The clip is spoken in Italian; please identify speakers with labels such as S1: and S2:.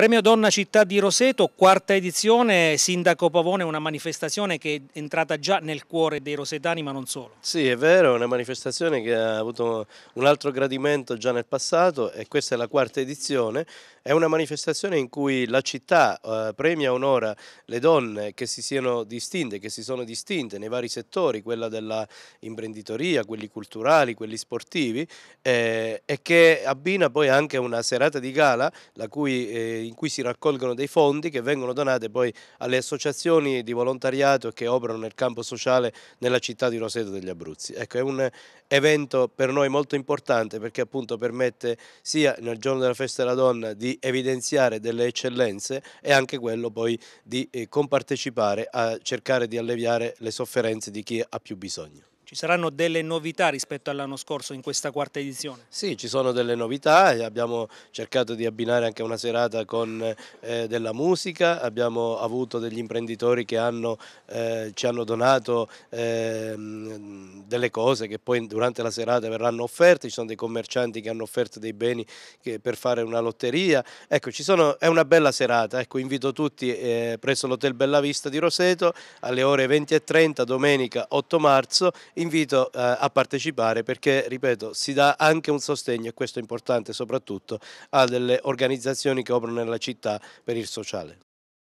S1: Premio Donna Città di Roseto, quarta edizione, Sindaco Pavone, una manifestazione che è entrata già nel cuore dei rosetani ma non solo.
S2: Sì è vero, è una manifestazione che ha avuto un altro gradimento già nel passato e questa è la quarta edizione, è una manifestazione in cui la città eh, premia e onora le donne che si siano distinte, che si sono distinte nei vari settori, quella dell'imprenditoria, quelli culturali, quelli sportivi eh, e che abbina poi anche una serata di gala la cui eh, in cui si raccolgono dei fondi che vengono donati poi alle associazioni di volontariato che operano nel campo sociale nella città di Roseto degli Abruzzi. Ecco, è un evento per noi molto importante perché appunto permette sia nel giorno della festa della donna di evidenziare delle eccellenze e anche quello poi di eh, compartecipare a cercare di alleviare le sofferenze di chi ha più bisogno.
S1: Ci saranno delle novità rispetto all'anno scorso in questa quarta edizione?
S2: Sì, ci sono delle novità, abbiamo cercato di abbinare anche una serata con eh, della musica, abbiamo avuto degli imprenditori che hanno, eh, ci hanno donato eh, delle cose che poi durante la serata verranno offerte, ci sono dei commercianti che hanno offerto dei beni che, per fare una lotteria, ecco sono, è una bella serata, ecco invito tutti eh, presso l'Hotel Bellavista di Roseto alle ore 20.30 domenica 8 marzo invito eh, a partecipare perché, ripeto, si dà anche un sostegno, e questo è importante soprattutto, a delle organizzazioni che operano nella città per il sociale.